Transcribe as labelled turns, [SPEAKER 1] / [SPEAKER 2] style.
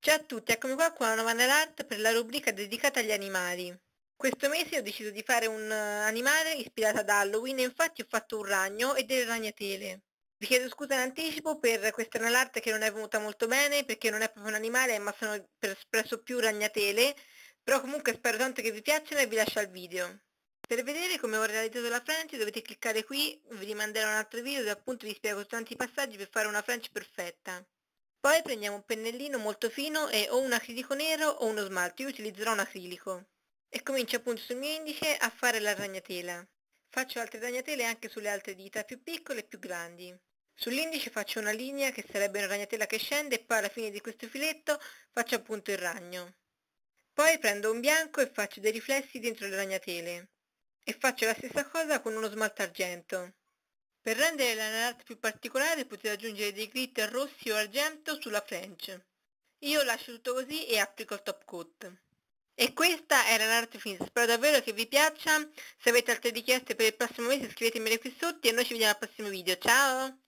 [SPEAKER 1] Ciao a tutti, eccomi qua con una nuova nell'art per la rubrica dedicata agli animali. Questo mese ho deciso di fare un eh, animale ispirato ad Halloween e infatti ho fatto un ragno e delle ragnatele. Vi chiedo scusa in anticipo per questa nell'art che non è venuta molto bene perché non è proprio un animale ma sono per presso più ragnatele, però comunque spero tanto che vi piacciono e vi lascio al video. Per vedere come ho realizzato la French dovete cliccare qui, vi rimanderò un altro video dove appunto vi spiego tanti passaggi per fare una French perfetta. Poi prendiamo un pennellino molto fino e o un acrilico nero o uno smalto, io utilizzerò un acrilico. E comincio appunto sul mio indice a fare la ragnatela. Faccio altre ragnatele anche sulle altre dita, più piccole e più grandi. Sull'indice faccio una linea che sarebbe una ragnatela che scende e poi alla fine di questo filetto faccio appunto il ragno. Poi prendo un bianco e faccio dei riflessi dentro le ragnatele. E faccio la stessa cosa con uno smalto argento. Per rendere la nail più particolare potete aggiungere dei glitter rossi o argento sulla French. Io lascio tutto così e applico il top coat. E questa era l'art finita, spero davvero che vi piaccia, se avete altre richieste per il prossimo mese scrivetemele qui sotto e noi ci vediamo al prossimo video,
[SPEAKER 2] ciao!